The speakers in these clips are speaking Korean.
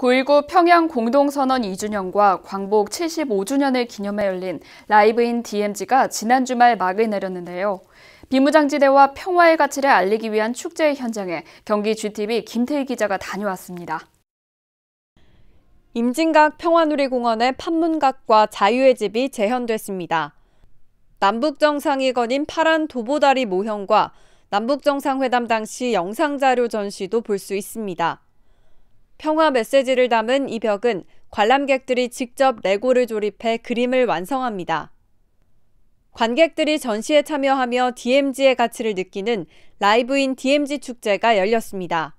9.19 평양 공동선언 2주년과 광복 75주년을 기념해 열린 라이브인 DMZ가 지난 주말 막을 내렸는데요. 비무장지대와 평화의 가치를 알리기 위한 축제의 현장에 경기 GTV 김태희 기자가 다녀왔습니다. 임진각 평화누리공원의 판문각과 자유의 집이 재현됐습니다. 남북정상이 거닌 파란 도보다리 모형과 남북정상회담 당시 영상자료 전시도 볼 수 있습니다. 평화 메시지를 담은 이 벽은 관람객들이 직접 레고를 조립해 그림을 완성합니다. 관객들이 전시에 참여하며 DMZ의 가치를 느끼는 라이브인 DMZ 축제가 열렸습니다.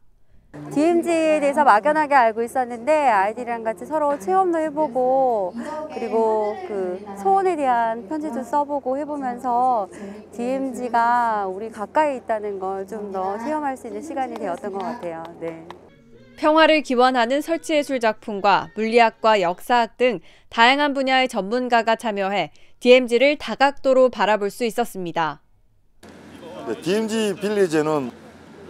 DMZ에 대해서 막연하게 알고 있었는데 아이들이랑 같이 서로 체험도 해보고 그리고 그 소원에 대한 편지도 써보고 해보면서 DMZ가 우리 가까이 있다는 걸 좀 더 체험할 수 있는 시간이 되었던 것 같아요. 네. 평화를 기원하는 설치예술 작품과 물리학과 역사학 등 다양한 분야의 전문가가 참여해 DMZ를 다각도로 바라볼 수 있었습니다. 네, DMZ 빌리지는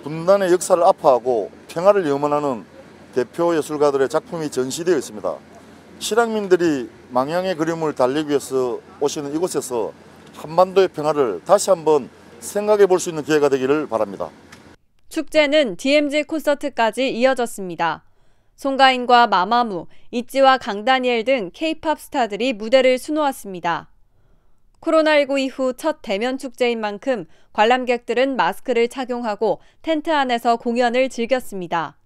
분단의 역사를 아파하고 평화를 염원하는 대표 예술가들의 작품이 전시되어 있습니다. 실향민들이 망향의 그림을 달리기 위해서 오시는 이곳에서 한반도의 평화를 다시 한번 생각해 볼 수 있는 기회가 되기를 바랍니다. 축제는 DMZ 콘서트까지 이어졌습니다. 송가인과 마마무, 이찌와 강다니엘 등 K-팝 스타들이 무대를 수놓았습니다. 코로나19 이후 첫 대면 축제인 만큼 관람객들은 마스크를 착용하고 텐트 안에서 공연을 즐겼습니다.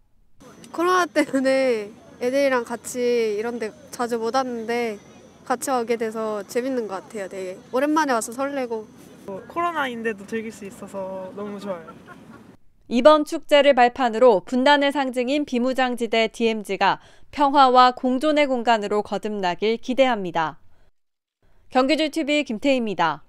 코로나 때문에 애들이랑 같이 이런 데 자주 못 왔는데 같이 오게 돼서 재밌는 것 같아요. 되게 오랜만에 와서 설레고. 코로나인데도 즐길 수 있어서 너무 좋아요. 이번 축제를 발판으로 분단의 상징인 비무장지대 DMZ가 평화와 공존의 공간으로 거듭나길 기대합니다. 경기줄 TV 김태희입니다.